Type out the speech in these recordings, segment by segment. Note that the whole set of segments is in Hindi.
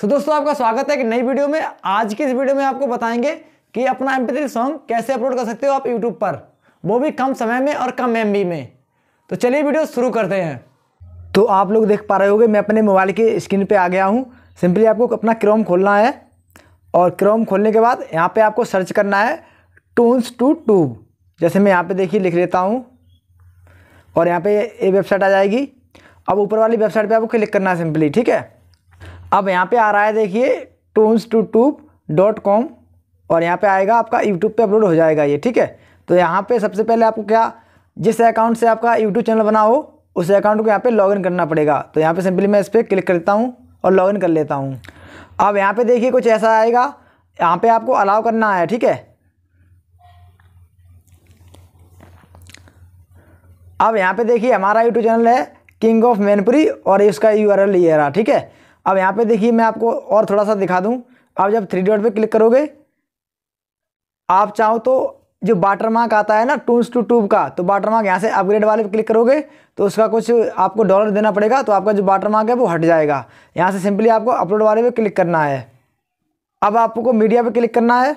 सो so, दोस्तों आपका स्वागत है एक नई वीडियो में आज की इस वीडियो में आपको बताएंगे कि अपना एम सॉन्ग कैसे अपलोड कर सकते हो आप यूट्यूब पर वो भी कम समय में और कम एम में तो चलिए वीडियो शुरू करते हैं तो आप लोग देख पा रहे होगे मैं अपने मोबाइल के स्क्रीन पे आ गया हूँ सिंपली आपको अपना क्रोम खोलना है और क्रोम खोलने के बाद यहाँ पर आपको सर्च करना है टूंस टू ट्यूब जैसे मैं यहाँ पर देखिए लिख लेता हूँ और यहाँ पे ये वेबसाइट आ जाएगी अब ऊपर वाली वेबसाइट पे आपको क्लिक करना है सिंपली ठीक है अब यहाँ पे आ रहा है देखिए toons to tube dot com और यहाँ पे आएगा आपका यूट्यूब पे अपलोड हो जाएगा ये ठीक है तो यहाँ पे सबसे पहले आपको क्या जिस अकाउंट से आपका यूट्यूब चैनल बना हो उस अकाउंट को यहाँ पे लॉगिन करना पड़ेगा तो यहाँ पे सिंपली मैं इस पर क्लिक करता हूँ और लॉगिन कर लेता हूँ अब यहाँ पे देखिए कुछ ऐसा आएगा यहाँ पे आपको अलाउ करना है ठीक है अब यहाँ पे देखिए हमारा यूट्यूब चैनल है किंग ऑफ मैनपुरी और इसका यू आर एल ये ठीक है अब यहाँ पे देखिए मैं आपको और थोड़ा सा दिखा दूँ आप जब थ्री डॉट पे क्लिक करोगे आप चाहो तो जो बाटर मार्क आता है ना टूल्स टू ट्यूब का तो बाटर मार्क यहाँ से अपग्रेड वाले पे क्लिक करोगे तो उसका कुछ आपको डॉलर देना पड़ेगा तो आपका जो बाटर मार्क है वो हट जाएगा यहाँ से सिंपली आपको अपलोड वाले पे क्लिक करना है अब आपको मीडिया पे क्लिक करना है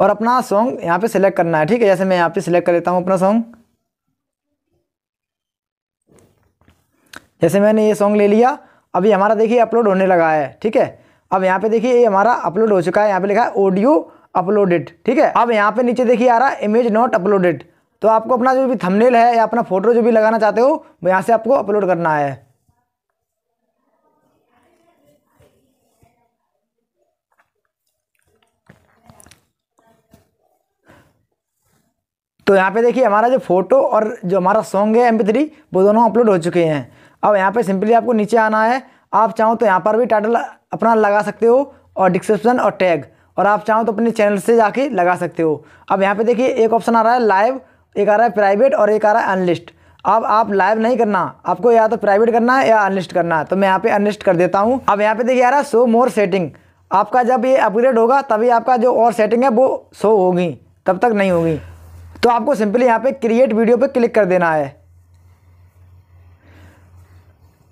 और अपना सॉन्ग यहाँ पे सिलेक्ट करना है ठीक है जैसे मैं यहाँ पे सिलेक्ट कर लेता हूँ अपना सॉन्ग जैसे मैंने ये सॉन्ग ले लिया अभी हमारा देखिए अपलोड होने लगा है ठीक है अब यहाँ पे देखिए ये हमारा अपलोड हो चुका है यहाँ पे लिखा है ऑडियो अपलोडेड ठीक है अब यहाँ पे नीचे देखिए आ रहा है इमेज नॉट अपलोडेड तो आपको अपना जो भी थंबनेल है या अपना फोटो जो भी लगाना चाहते हो वो यहाँ से आपको अपलोड करना है तो यहाँ पे देखिए हमारा जो फोटो और जो हमारा सॉन्ग है एम वो दोनों अपलोड हो चुके हैं अब यहाँ पे सिंपली आपको नीचे आना है आप चाहो तो यहाँ पर भी टाइटल अपना लगा सकते हो और डिस्क्रिप्शन और टैग और आप चाहो तो अपने चैनल से जाके लगा सकते हो अब यहाँ पे देखिए एक ऑप्शन आ रहा है लाइव एक आ रहा है प्राइवेट और एक आ रहा है अनलिस्ट अब आप लाइव नहीं करना आपको या तो प्राइवेट करना है या अनलिस्ट करना है तो मैं यहाँ पे अनलिस्ट कर देता हूँ अब यहाँ पे देखिए आ रहा है शो मोर सेटिंग आपका जब ये अपग्रेड होगा तभी आपका जो और सेटिंग है वो शो होगी तब तक नहीं होगी तो आपको सिंपली यहाँ पे क्रिएट वीडियो पे क्लिक कर देना है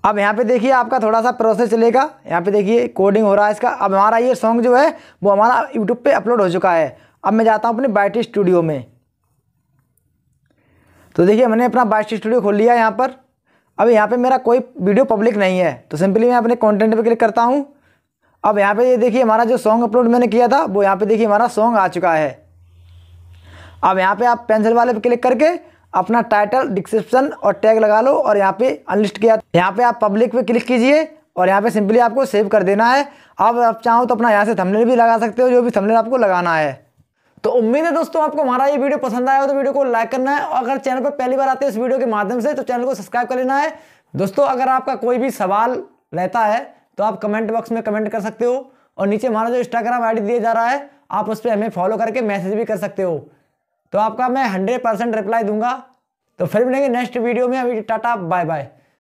अब यहाँ पे देखिए आपका थोड़ा सा प्रोसेस चलेगा यहाँ पे देखिए कोडिंग हो रहा है इसका अब हमारा ये सॉन्ग जो है वो हमारा यूट्यूब पे अपलोड हो चुका है अब मैं जाता हूँ अपने बायटी स्टूडियो में तो देखिए मैंने अपना बाइट स्टूडियो खोल लिया यहाँ पर अब यहाँ पे मेरा कोई वीडियो पब्लिक नहीं है तो सिंपली मैं अपने कॉन्टेंट पर क्लिक करता हूँ अब यहाँ पर ये देखिए हमारा जो सॉन्ग अपलोड मैंने किया था वो यहाँ पर देखिए हमारा सॉन्ग आ चुका है अब यहाँ पर आप पेंसिल वाले पर क्लिक करके अपना टाइटल डिस्क्रिप्शन और टैग लगा लो और यहाँ पे अनलिस्ट किया यहाँ पे आप पब्लिक पे क्लिक कीजिए और यहाँ पे सिंपली आपको सेव कर देना है अब आप चाहो तो अपना यहाँ से थंबनेल भी लगा सकते हो जो भी थंबनेल आपको लगाना है तो उम्मीद है दोस्तों आपको हमारा ये वीडियो पसंद आया हो तो वीडियो को लाइक करना है और अगर चैनल पर पहली बार आते हैं इस वीडियो के माध्यम से तो चैनल को सब्सक्राइब कर लेना है दोस्तों अगर आपका कोई भी सवाल रहता है तो आप कमेंट बॉक्स में कमेंट कर सकते हो और नीचे हमारा जो इंस्टाग्राम डी दिया जा रहा है आप उस पर हमें फॉलो करके मैसेज भी कर सकते हो तो आपका मैं हंड्रेड परसेंट रिप्लाई दूंगा तो फिर मिलेंगे नेक्स्ट वीडियो में अभी टाटा बाय बाय